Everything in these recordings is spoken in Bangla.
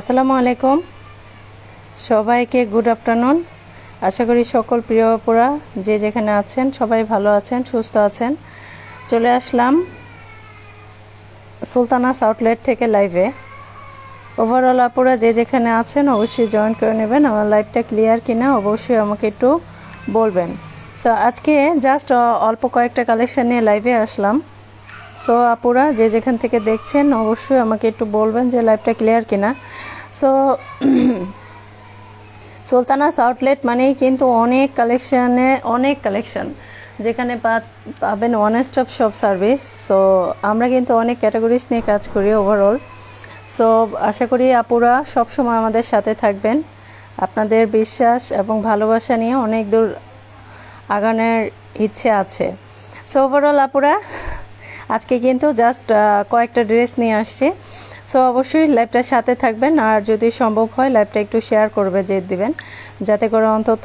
আসসালামু আলাইকুম সবাইকে গুড আফটারনুন আশা করি সকল প্রিয়পুরা যে যেখানে আছেন সবাই ভালো আছেন সুস্থ আছেন চলে আসলাম সুলতানাস আউটলেট থেকে লাইভে ওভারঅল আপুরা যে যেখানে আছেন অবশ্যই জয়েন করে নেবেন আমার লাইভটা ক্লিয়ার কিনা অবশ্যই আমাকে একটু বলবেন সো আজকে জাস্ট অল্প কয়েকটা কালেকশান নিয়ে লাইভে আসলাম সো আপুরা যে যেখান থেকে দেখছেন অবশ্যই আমাকে একটু বলবেন যে লাইভটা ক্লিয়ার কিনা সো সুলতানাস আউটলেট মানেই কিন্তু অনেক কালেকশানে অনেক কালেকশান যেখানে পাবেন one stop shop service so আমরা কিন্তু অনেক ক্যাটাগরিজ নিয়ে কাজ করি ওভারঅল সো আশা করি আপুরা সবসময় আমাদের সাথে থাকবেন আপনাদের বিশ্বাস এবং ভালোবাসা নিয়ে অনেক দূর আগানোর ইচ্ছে আছে সো ওভারঅল আপুরা আজকে কিন্তু জাস্ট কয়েকটা ড্রেস নিয়ে আসছে সো অবশ্যই লাইভটার সাথে থাকবেন আর যদি সম্ভব হয় লাইভটা একটু শেয়ার করবে যে দিবেন যাতে করে অন্তত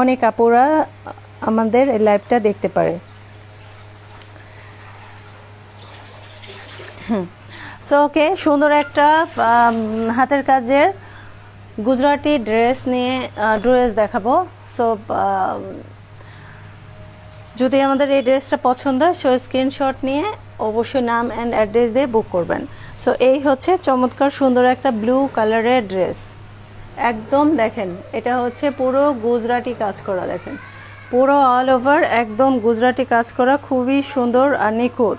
অনেক আপুরা আমাদের এই লাইভটা দেখতে পারে হুম সো ওকে সুন্দর একটা হাতের কাজের গুজরাটি ড্রেস নিয়ে ড্রেস দেখাবো সো যদি আমাদের এই ড্রেসটা পছন্দ হয় সো স্ক্রিনশট নিয়ে অবশ্যই নাম অ্যান্ড অ্যাড্রেস দিয়ে বুক করবেন সো এই হচ্ছে চমৎকার সুন্দর একটা ব্লু কালারের ড্রেস একদম দেখেন এটা হচ্ছে পুরো গুজরাটি কাজ করা দেখেন পুরো অল ওভার একদম গুজরাটি কাজ করা খুবই সুন্দর আর নিখুঁত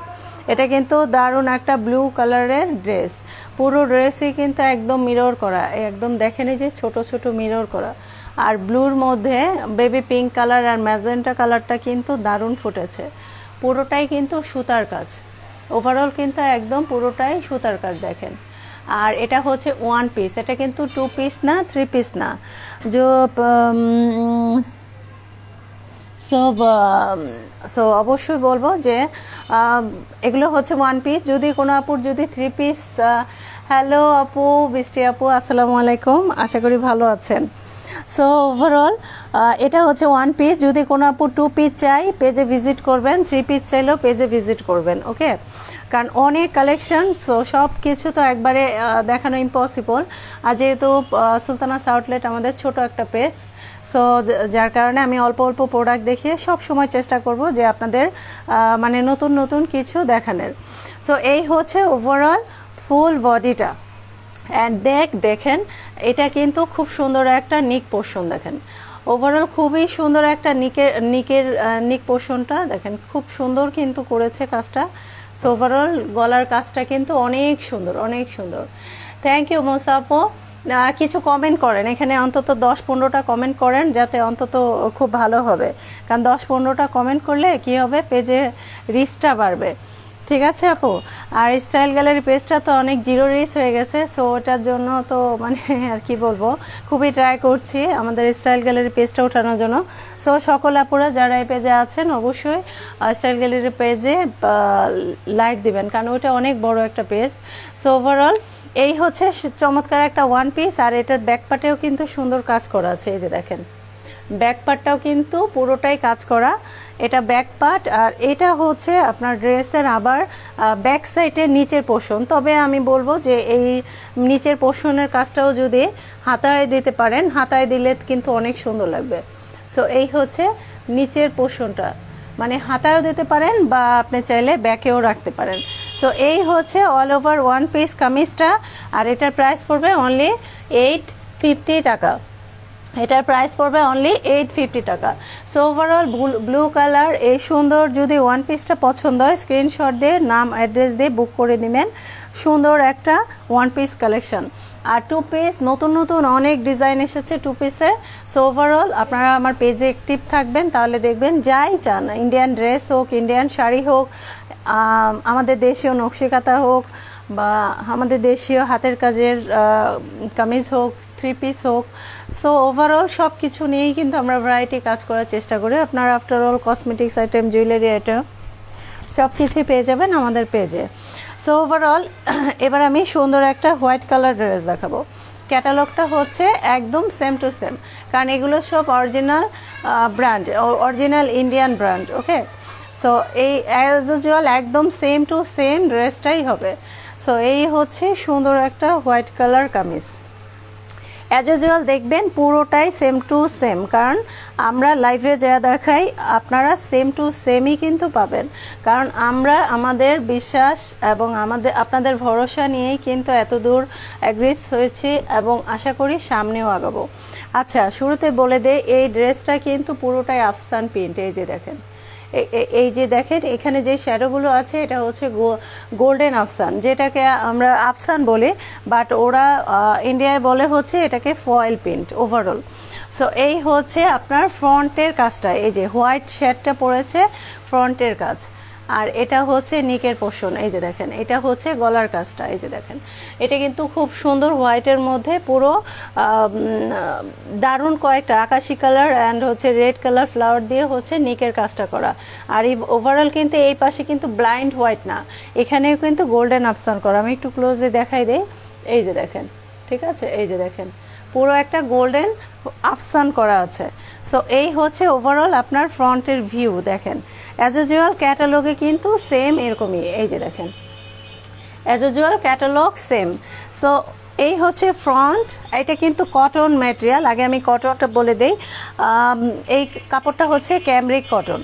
এটা কিন্তু দারুণ একটা ব্লু কালারের ড্রেস পুরো ড্রেসই কিন্তু একদম মিরর করা একদম দেখেনি যে ছোট ছোট মিরর করা আর ব্লুর মধ্যে বেবি পিঙ্ক কালার আর ম্যাজেন্টা কালারটা কিন্তু দারুণ ফুটেছে পুরোটাই কিন্তু সুতার কাজ ওভারঅল কিন্তু একদম পুরোটাই সুতার কাজ দেখেন আর এটা হচ্ছে ওয়ান পিস এটা কিন্তু টু পিস না থ্রি পিস না যে সো সো um, অবশ্যই বলবো যে um, এগুলো হচ্ছে ওয়ান পিস যদি কোনো আপুর যদি থ্রি পিস হ্যালো আপু বৃষ্টি আপু আসসালামু আলাইকুম আশা করি ভালো আছেন সো ওভারঅল uh, এটা হচ্ছে ওয়ান পিস যদি কোনো আপু টু পিস চাই পেজে ভিজিট করবেন থ্রি পিস চাইলেও পেজে ভিজিট করবেন ওকে কারণ অনেক কালেকশন সো সব কিছু তো একবারে uh, দেখানো ইম্পসিবল আর যেহেতু uh, সুলতানাস আউটলেট আমাদের ছোট একটা পেজ সো যার কারণে আমি অল্প অল্প প্রোডাক্ট দেখিয়ে সব সময় চেষ্টা করব যে আপনাদের মানে নতুন নতুন কিছু দেখানোর সো এই হচ্ছে ওভারঅল ফুল বডিটা অ্যান্ড দেখ দেখেন এটা কিন্তু খুব সুন্দর একটা নিক পোর্শন দেখেন ওভারঅল খুবই সুন্দর একটা নিকের নিকের নিক পোর্শনটা দেখেন খুব সুন্দর কিন্তু করেছে কাজটা সো ওভারঅল গলার কাজটা কিন্তু অনেক সুন্দর অনেক সুন্দর থ্যাংক ইউ মোসাপো কিছু কমেন্ট করেন এখানে অন্তত দশ পনেরোটা কমেন্ট করেন যাতে অন্তত খুব ভালো হবে কারণ দশ পনেরোটা কমেন্ট করলে কি হবে পেজে রিচটা বাড়বে ঠিক আছে আপু আর স্টাইল গ্যালারি পেজটা তো অনেক জিরো রিস হয়ে গেছে সো ওটার জন্য তো মানে আর কি বলবো খুবই ট্রাই করছি আমাদের স্টাইল গ্যালারি পেজটা ওঠানোর জন্য সো সকল আপুরা যারা এই পেজে আছেন অবশ্যই স্টাইল গ্যালারি পেজে লাইক দিবেন কারণ ওটা অনেক বড় একটা পেজ সো ওভারঅল এই হচ্ছে চমৎকার একটা ওয়ান পিস আর এটার ব্যাক পার্টেও কিন্তু সুন্দর কাজ করা আছে এই যে দেখেন ব্যাক পার্টটাও কিন্তু পুরোটাই কাজ করা এটা ব্যাক পার্ট আর এটা হচ্ছে আপনার ড্রেসের আবার ব্যাক সাইডের নিচের পোষণ তবে আমি বলবো যে এই নিচের পোষণের কাজটাও যদি হাতায় দিতে পারেন হাতায় দিলে কিন্তু অনেক সুন্দর লাগবে সো এই হচ্ছে নিচের পোষণটা মানে হাতায়ও দিতে পারেন বা আপনি চাইলে ব্যাকেও রাখতে পারেন সো এই হচ্ছে অল ওভার ওয়ান পিস কামিজটা আর এটার প্রাইস পড়বে অনলি এইট ফিফটি টাকা এটার প্রাইস পড়বে অনলি এইট ফিফটি টাকা সো ওভারঅল ব্লু কালার এই সুন্দর যদি ওয়ান পিসটা পছন্দ হয় স্ক্রিনশট দিয়ে নাম অ্যাড্রেস দিয়ে বুক করে নেবেন সুন্দর একটা ওয়ান পিস কালেকশন আর টু পিস নতুন নতুন অনেক ডিজাইন এসেছে টু পিসে সো ওভারঅল আপনারা আমার পেজে অ্যাক্টিভ থাকবেন তাহলে দেখবেন যাই চান ইন্ডিয়ান ড্রেস হোক ইন্ডিয়ান শাড়ি হোক আমাদের দেশীয় নকশিকাতা হোক বা আমাদের দেশীয় হাতের কাজের কামিজ হোক থ্রি পিস হোক সো ওভারঅল সব কিছু নিয়েই কিন্তু আমরা ভ্যারাইটি কাজ করার চেষ্টা করি আপনার after all cosmetics item jewellery item সব কিছুই পেয়ে যাবেন আমাদের পেজে সো ওভারঅল এবার আমি সুন্দর একটা হোয়াইট কালার ড্রেস দেখাবো ক্যাটালগটা হচ্ছে একদম সেম টু সেম কারণ এগুলো সব original brand original Indian brand okay so এই অ্যাজ ইউজুয়াল একদম সেম টু সেম ড্রেসটাই হবে সো এই হচ্ছে সুন্দর একটা white colour kameez as usual দেখবেন পুরোটাই সেম টু সেম কারণ আমরা লাইভে যা দেখাই আপনারা সেম টু সেমই কিন্তু পাবেন কারণ আমরা আমাদের বিশ্বাস এবং আমাদের আপনাদের ভরসা নিয়েই কিন্তু এত দূর অ্যাগ্রিস হয়েছি এবং আশা করি সামনেও আগাবো আচ্ছা শুরুতে বলে দে এই ড্রেসটা কিন্তু পুরোটাই আফসান প্রিন্ট এই যে দেখেন এই যে দেখেন এখানে যে শ্যাডোগুলো আছে এটা হচ্ছে গোল্ডেন আফসান যেটাকে আমরা আফসান বলি বাট ওরা ইন্ডিয়ায় বলে হচ্ছে এটাকে ফয়েল পেন্ট ওভারঅল সো এই হচ্ছে আপনার ফ্রন্টের কাজটা এই যে হোয়াইট শ্যাডটা পড়েছে ফ্রন্টের কাজ আর এটা হচ্ছে নিকের পোষণ এই যে দেখেন এটা হচ্ছে গলার কাজটা এই যে দেখেন এটা কিন্তু খুব সুন্দর হোয়াইটের মধ্যে পুরো দারুণ কয়েকটা আকাশি কালার অ্যান্ড হচ্ছে রেড কালার ফ্লাওয়ার দিয়ে হচ্ছে নিকের কাজটা করা আর এই ওভারঅল কিন্তু এই পাশে কিন্তু ব্লাইন্ড হোয়াইট না এখানেও কিন্তু গোল্ডেন আফসান করা আমি একটু ক্লোজলি দেখাই দিই এই যে দেখেন ঠিক আছে এই যে দেখেন পুরো একটা গোল্ডেন আফসান করা আছে সো এই হচ্ছে ওভারঅল আপনার ফ্রন্টের ভিউ দেখেন অ্যাজ ইউজুয়াল ক্যাটালগে কিন্তু সেম এরকমই এই যে দেখেন as usual catalogue same so এই হচ্ছে ফ্রন্ট এটা কিন্তু কটন ম্যাটেরিয়াল আগে আমি কটনটা বলে দেই um, এই কাপড়টা হচ্ছে ক্যামরিক কটন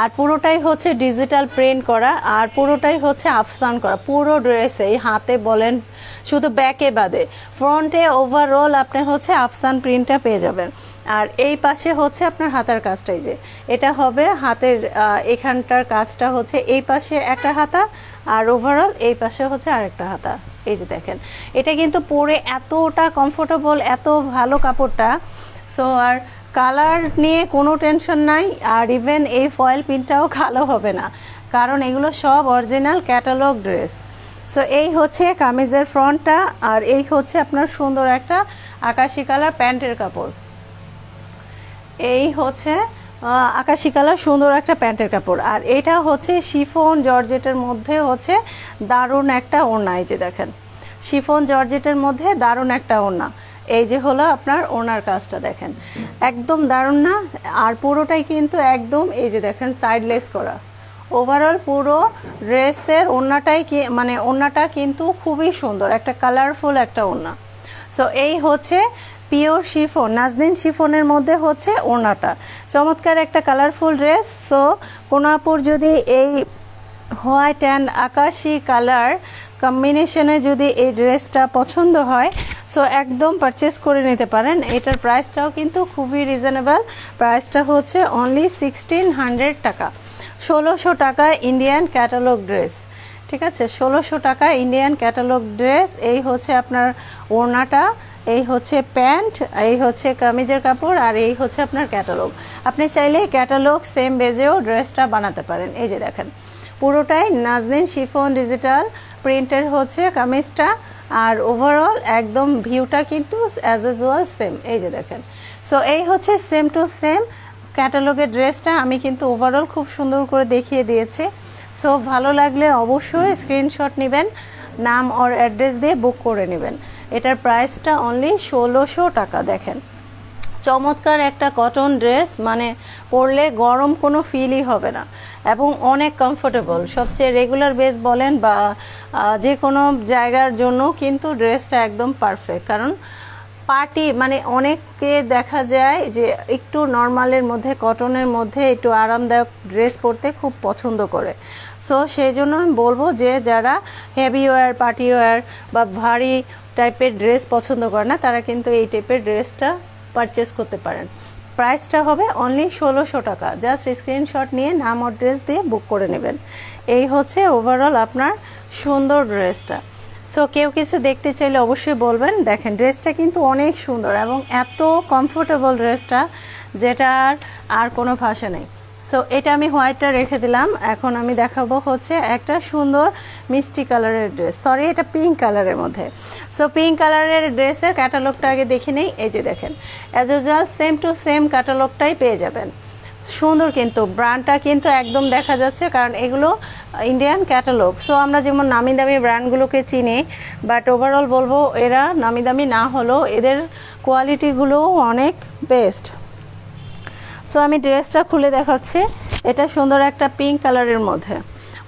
আর পুরোটাই হচ্ছে ডিজিটাল প্রিন্ট করা আর পুরোটাই হচ্ছে আফসান করা পুরো ড্রেসে এই হাতে বলেন শুধু ব্যাকে বাদে ফ্রন্টে ওভারঅল আপনি হচ্ছে আফসান প্রিন্টটা পেয়ে যাবেন আর এই পাশে হচ্ছে আপনার হাতার কাজটাই যে এটা হবে হাতের এখানটার কাজটা হচ্ছে এই পাশে একটা হাতা আর ওভারঅল এই পাশে হচ্ছে আরেকটা হাতা এই যে দেখেন এটা কিন্তু পরে এতটা কমফোর্টেবল এত ভালো কাপড়টা সো আর কালার নিয়ে কোনো টেনশন নাই আর ইভেন এই ফয়েল পিনটাও কালো হবে না কারণ এগুলো সব অরিজিনাল ক্যাটালগ ড্রেস সো এই হচ্ছে কামিজের ফ্রন্টটা আর এই হচ্ছে আপনার সুন্দর একটা আকাশি কালার প্যান্টের কাপড় এই হচ্ছে আকাশি কালার সুন্দর একটা প্যান্টের কাপড় আর এটা হচ্ছে শিফন জর্জেটের মধ্যে হচ্ছে দারুণ একটা ওড়না এই যে দেখেন শিফন জর্জেটের মধ্যে দারুণ একটা ওড়না এই যে হলো আপনার ওনার কাজটা দেখেন একদম দারুণ না আর পুরোটাই কিন্তু একদম এই যে দেখেন সাইডলেস করা ওভারঅল পুরো ড্রেসের ওড়নাটাই মানে ওড়নাটা কিন্তু খুবই সুন্দর একটা কালারফুল একটা ওড়না সো এই হচ্ছে পিওর শিফোন নাজদিন শিফোনের মধ্যে হচ্ছে ওনাটা চমৎকার একটা কালারফুল ড্রেস সো কোনাপুর যদি এই হোয়াইট অ্যান্ড আকাশি কালার কম্বিনেশনে যদি এই ড্রেসটা পছন্দ হয় সো একদম পারচেস করে নিতে পারেন এটার প্রাইসটাও কিন্তু খুবই রিজনেবল প্রাইসটা হচ্ছে অনলি সিক্সটিন হান্ড্রেড টাকা ষোলোশো টাকা ইন্ডিয়ান ক্যাটালগ ড্রেস ঠিক আছে ষোলোশো টাকা ইন্ডিয়ান ক্যাটালগ ড্রেস এই হচ্ছে আপনার ওড়নাটা এই হচ্ছে প্যান্ট এই হচ্ছে কামিজের কাপড় আর এই হচ্ছে আপনার ক্যাটালগ আপনি চাইলে ক্যাটালগ সেম বেজেও ড্রেসটা বানাতে পারেন এই যে দেখেন পুরোটাই নাজদিন শিফন ডিজিটাল প্রিন্টের হচ্ছে কামিজটা আর ওভারঅল একদম ভিউটা কিন্তু অ্যাজ এজ ওয়াল সেম এই যে দেখেন সো এই হচ্ছে সেম টু সেম ক্যাটালগের ড্রেসটা আমি কিন্তু ওভারঅল খুব সুন্দর করে দেখিয়ে দিয়েছি সো ভালো লাগলে অবশ্যই স্ক্রিনশট নেবেন নাম ওর অ্যাড্রেস দিয়ে বুক করে নেবেন এটার প্রাইসটা অনলি ষোলোশো টাকা দেখেন চমৎকার একটা কটন ড্রেস মানে পরলে গরম কোনো ফিলই হবে না এবং অনেক কমফোর্টেবল সবচেয়ে রেগুলার বেস বলেন বা যে কোনো জায়গার জন্য কিন্তু ড্রেসটা একদম পারফেক্ট কারণ পার্টি মানে অনেককে দেখা যায় যে একটু নর্মালের মধ্যে কটনের মধ্যে একটু আরামদায়ক ড্রেস পরতে খুব পছন্দ করে সো সেই জন্য আমি বলবো যে যারা হেভি ওয়ার পার্টি ওয়ার বা ভারী টাইপের ড্রেস পছন্দ করে না তারা কিন্তু এই টাইপের ড্রেসটা পারচেস করতে পারেন প্রাইসটা হবে অনলি ষোলোশো টাকা জাস্ট স্ক্রিনশট নিয়ে নাম অ্যাড্রেস দিয়ে বুক করে নেবেন এই হচ্ছে ওভারঅল আপনার সুন্দর ড্রেসটা সো কেউ কিছু দেখতে চাইলে অবশ্যই বলবেন দেখেন ড্রেসটা কিন্তু অনেক সুন্দর এবং এত কমফোর্টেবল ড্রেসটা যেটার আর কোনো ভাষা নেই সো এটা আমি হোয়াইটটা রেখে দিলাম এখন আমি দেখাবো হচ্ছে একটা সুন্দর মিষ্টি কালারের ড্রেস সরি এটা পিঙ্ক কালারের মধ্যে সো পিঙ্ক কালারের ড্রেসের ক্যাটালগটা আগে দেখে নেই এই যে দেখেন as usual same to same ক্যাটালগটাই পেয়ে যাবেন সুন্দর কিন্তু ব্র্যান্ডটা কিন্তু একদম দেখা যাচ্ছে কারণ এগুলো ইন্ডিয়ান ক্যাটালগ সো আমরা যেমন নামি দামি ব্র্যান্ডগুলোকে চিনি বাট ওভারঅল বলবো এরা নামি দামি না হলেও এদের কোয়ালিটিগুলো অনেক বেস্ট সো আমি ড্রেসটা খুলে দেখাচ্ছি এটা সুন্দর একটা পিঙ্ক কালারের মধ্যে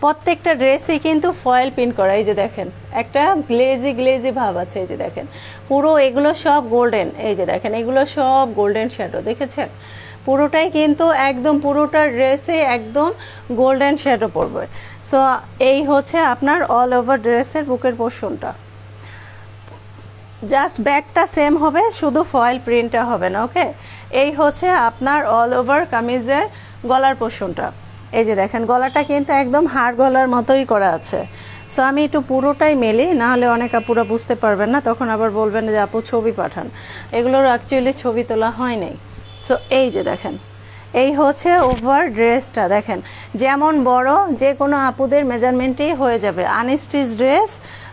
প্রত্যেকটা ড্রেসই কিন্তু ফয়েল প্রিন্ট করা এই যে দেখেন একটা গ্লেজি গ্লেজি ভাব আছে এই যে দেখেন পুরো এগুলো সব গোল্ডেন এই যে দেখেন এগুলো সব গোল্ডেন শ্যাডো দেখেছেন পুরোটাই কিন্তু একদম পুরোটা ড্রেসে একদম গোল্ডেন শেডও পড়বে সো এই হচ্ছে আপনার অল ওভার ড্রেসের বুকের পোর্শনটা জাস্ট ব্যাগটা সেম হবে শুধু ফয়েল প্রিন্টটা হবে না ওকে এই হচ্ছে আপনার অল ওভার কামিজের গলার পোর্শনটা এই যে দেখেন গলাটা কিন্তু একদম হাড় গলার মতোই করা আছে সো আমি একটু পুরোটাই মেলি নাহলে অনেক আপুরা বুঝতে পারবেন না তখন আবার বলবেন যে আপু ছবি পাঠান এগুলোর অ্যাকচুয়ালি ছবি তোলা হয় নাই সো এই যে দেখেন এই হচ্ছে ওভার ড্রেসটা দেখেন যেমন বড় যে কোনো আপুদের মেজারমেন্টেই হয়ে যাবে আনস্টিচ ড্রেস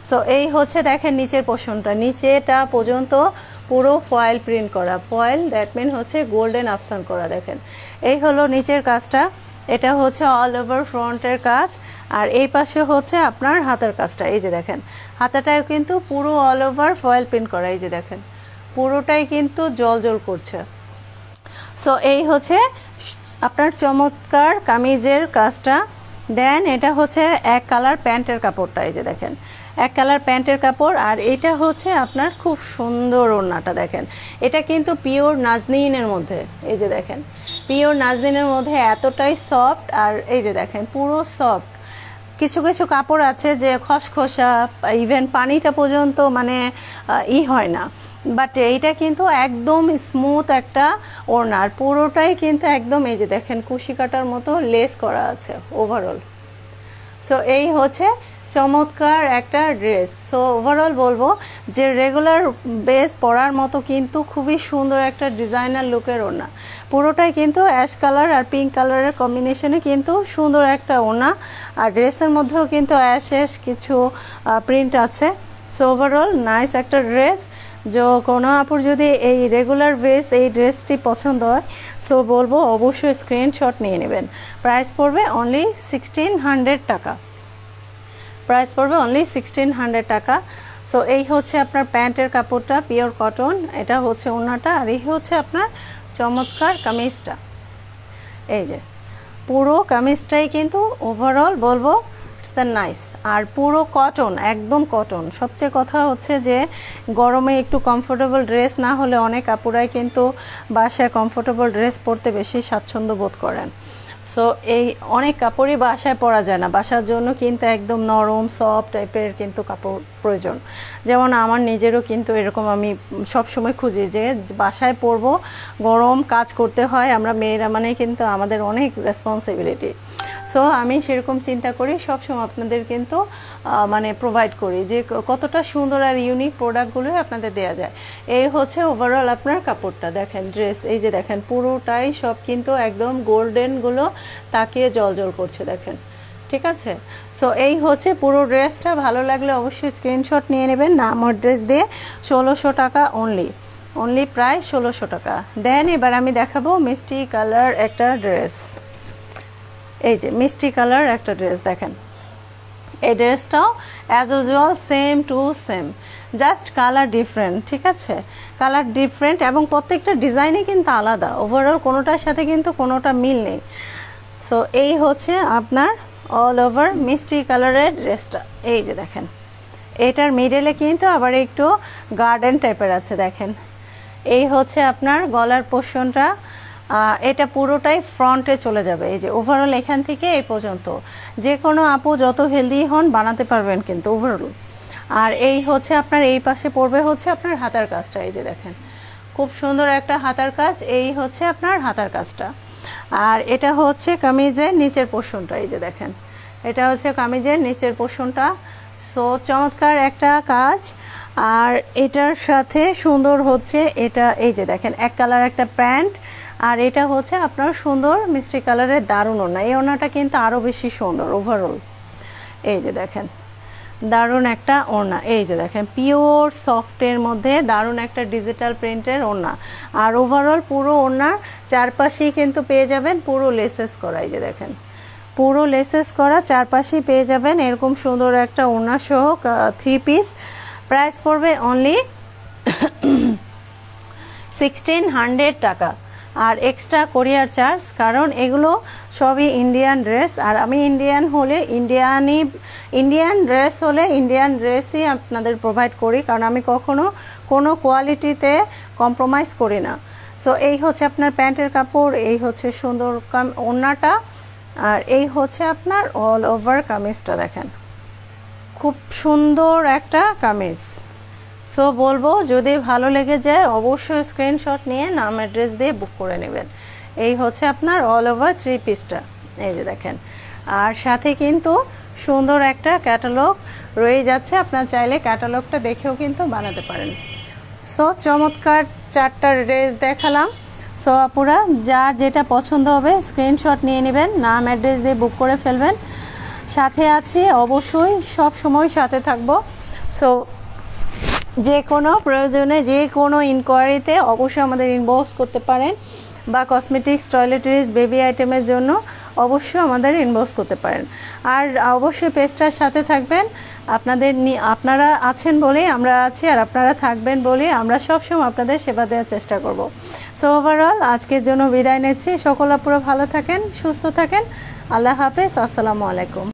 সো এই হচ্ছে দেখেন নিচের পোষণটা নিচেটা পর্যন্ত পুরো ফয়েল প্রিন্ট করা ফয়েল দ্যাট মিন হচ্ছে গোল্ডেন আফসান করা দেখেন এই হলো নিচের কাজটা এটা হচ্ছে অল ওভার ফ্রন্টের কাজ আর এই পাশে হচ্ছে আপনার হাতার কাজটা এই যে দেখেন হাতাটাও কিন্তু পুরো অল ওভার ফয়েল প্রিন্ট করা এই যে দেখেন পুরোটাই কিন্তু জল জল করছে সো এই হচ্ছে আপনার চমৎকার কামিজের কাজটা দেন এটা হচ্ছে এক কালার প্যান্টের কাপড়টা এই যে দেখেন এক কালার প্যান্টের কাপড় আর এটা হচ্ছে আপনার খুব সুন্দর ওড়নাটা দেখেন এটা কিন্তু পিওর নাজনিনের মধ্যে এই যে দেখেন পিওর নাজনিনের মধ্যে এতটাই সফট আর এই যে দেখেন পুরো সফট কিছু কিছু কাপড় আছে যে খসখসা ইভেন পানিটা পর্যন্ত মানে ই হয় না বাট এইটা কিন্তু একদম স্মুথ একটা ওনার পুরোটাই কিন্তু একদম এই যে দেখেন কুশি কাটার মতো লেস করা আছে ওভারঅল সো এই হচ্ছে চমৎকার একটা ড্রেস সো ওভারঅল বলবো যে রেগুলার বেস পরার মতো কিন্তু খুবই সুন্দর একটা ডিজাইনার লুকের ওনা পুরোটাই কিন্তু অ্যাশ কালার আর পিঙ্ক কালারের কম্বিনেশনে কিন্তু সুন্দর একটা ওনা আর ড্রেসের মধ্যেও কিন্তু অ্যাশ অ্যাশ কিছু প্রিন্ট আছে সো ওভারঅল নাইস একটা ড্রেস যে কোনো আপুর যদি এই রেগুলার বেস এই ড্রেসটি পছন্দ হয় সো বলবো অবশ্যই স্ক্রিনশট নিয়ে নেবেন প্রাইস পড়বে অনলি সিক্সটিন হান্ড্রেড টাকা প্রাইস পড়বে অনলি সিক্সটিন হান্ড্রেড টাকা সো এই হচ্ছে আপনার প্যান্টের কাপড়টা পিওর কটন এটা হচ্ছে ওনাটা আর এই হচ্ছে আপনার চমৎকার কামিজটা এই যে পুরো কামিজটাই কিন্তু ওভারঅল বলবো সফটস অ্যান্ড নাইস আর পুরো কটন একদম কটন সবচেয়ে কথা হচ্ছে যে গরমে একটু কমফোর্টেবল ড্রেস না হলে অনেক আপুরাই কিন্তু বাসায় কমফোর্টেবল ড্রেস পরতে বেশি স্বাচ্ছন্দ্য বোধ করেন সো এই অনেক কাপড়ই বাসায় পরা যায় না বাসার জন্য কিন্তু একদম নরম সফট টাইপের কিন্তু কাপড় প্রয়োজন যেমন আমার নিজেরও কিন্তু এরকম আমি সব সময় খুঁজি যে বাসায় পরব গরম কাজ করতে হয় আমরা মেয়েরা মানে কিন্তু আমাদের অনেক রেসপন্সিবিলিটি সো আমি সেরকম চিন্তা করি সবসময় আপনাদের কিন্তু মানে প্রোভাইড করি যে কতটা সুন্দর আর ইউনিক প্রোডাক্টগুলোই আপনাদের দেয়া যায় এই হচ্ছে ওভারঅল আপনার কাপড়টা দেখেন ড্রেস এই যে দেখেন পুরোটাই সব কিন্তু একদম গোল্ডেনগুলো তাকিয়ে জল জল করছে দেখেন ঠিক আছে সো এই হচ্ছে পুরো ড্রেসটা ভালো লাগলে অবশ্যই স্ক্রিনশট নিয়ে নেবেন নাম ড্রেস দিয়ে ষোলোশো টাকা অনলি অনলি প্রায় ষোলোশো টাকা দেন এবার আমি দেখাবো মিষ্টি কালার একটা ড্রেস এই যে মিষ্টি কালার একটা ড্রেস দেখেন এই ড্রেসটাও as usual same to same just colour different ঠিক আছে কালার ডিফারেন্ট এবং প্রত্যেকটা ডিজাইনে কিন্তু আলাদা ওভারঅল কোনোটার সাথে কিন্তু কোনোটা মিল নেই সো এই হচ্ছে আপনার অল ওভার মিষ্টি কালারের ড্রেসটা এই যে দেখেন এটার মিডেলে কিন্তু আবার একটু গার্ডেন টাইপের আছে দেখেন এই হচ্ছে আপনার গলার পোষণটা এটা পুরোটাই ফ্রন্টে চলে যাবে এই যে ওভারঅল এখান থেকে এই পর্যন্ত যে কোনো আপু যত হেলদি হন বানাতে পারবেন কিন্তু ওভারঅল আর এই হচ্ছে আপনার এই পাশে পড়বে হচ্ছে আপনার হাতার কাজটা এই যে দেখেন খুব সুন্দর একটা হাতার কাজ এই হচ্ছে আপনার হাতার কাজটা আর এটা হচ্ছে কামিজের নিচের পোষণটা এই যে দেখেন এটা হচ্ছে কামিজের নিচের পোষণটা সো চমৎকার একটা কাজ আর এটার সাথে সুন্দর হচ্ছে এটা এই যে দেখেন এক কালার একটা প্যান্ট আর এটা হচ্ছে আপনার সুন্দর মিষ্টি কালারের দারুণ ওনা এই ওনাটা কিন্তু আরও বেশি সুন্দর ওভারঅল এই যে দেখেন দারুণ একটা ওড়না এই যে দেখেন পিওর সফটের মধ্যে দারুণ একটা ডিজিটাল প্রিন্টের ওড়না আর ওভারঅল পুরো ওনার চারপাশেই কিন্তু পেয়ে যাবেন পুরো লেসেস করা এই যে দেখেন পুরো লেসেস করা চারপাশেই পেয়ে যাবেন এরকম সুন্দর একটা ওড়না সহ থ্রি পিস প্রাইস পড়বে অনলি সিক্সটিন হান্ড্রেড টাকা আর এক্সট্রা কোরিয়ার চার্জ কারণ এগুলো সবই ইন্ডিয়ান ড্রেস আর আমি ইন্ডিয়ান হলে ইন্ডিয়ানই ইন্ডিয়ান ড্রেস হলে ইন্ডিয়ান ড্রেসই আপনাদের প্রোভাইড করি কারণ আমি কখনো কোনো কোয়ালিটিতে কম্প্রোমাইজ করি না সো এই হচ্ছে আপনার প্যান্টের কাপড় এই হচ্ছে সুন্দর কাম ওনাটা আর এই হচ্ছে আপনার অল ওভার কামিজটা দেখেন খুব সুন্দর একটা কামিজ সো বলবো যদি ভালো লেগে যায় অবশ্যই স্ক্রিনশট নিয়ে নাম অ্যাড্রেস দিয়ে বুক করে নেবেন এই হচ্ছে আপনার অল ওভার থ্রি পিসটা এই যে দেখেন আর সাথে কিন্তু সুন্দর একটা ক্যাটালগ রয়ে যাচ্ছে আপনার চাইলে ক্যাটালগটা দেখেও কিন্তু বানাতে পারেন সো চমৎকার চারটার ড্রেস দেখালাম সো আপুরা যার যেটা পছন্দ হবে স্ক্রিনশট নিয়ে নেবেন নাম অ্যাড্রেস দিয়ে বুক করে ফেলবেন সাথে আছে অবশ্যই সব সময় সাথে থাকবো সো যে কোনো প্রয়োজনে যে কোনো ইনকোয়ারিতে অবশ্যই আমাদের ইনবক্স করতে পারেন বা কসমেটিক্স টয়লেটারিজ বেবি আইটেমের জন্য অবশ্যই আমাদের ইনবক্স করতে পারেন আর অবশ্যই পেস্টার সাথে থাকবেন আপনাদের আপনারা আছেন বলেই আমরা আছি আর আপনারা থাকবেন বলে আমরা সবসময় আপনাদের সেবা দেওয়ার চেষ্টা করব সো ওভারঅল আজকের জন্য বিদায় নিচ্ছি সকল আপুরা ভালো থাকেন সুস্থ থাকেন আল্লাহ হাফেজ আসসালামু আলাইকুম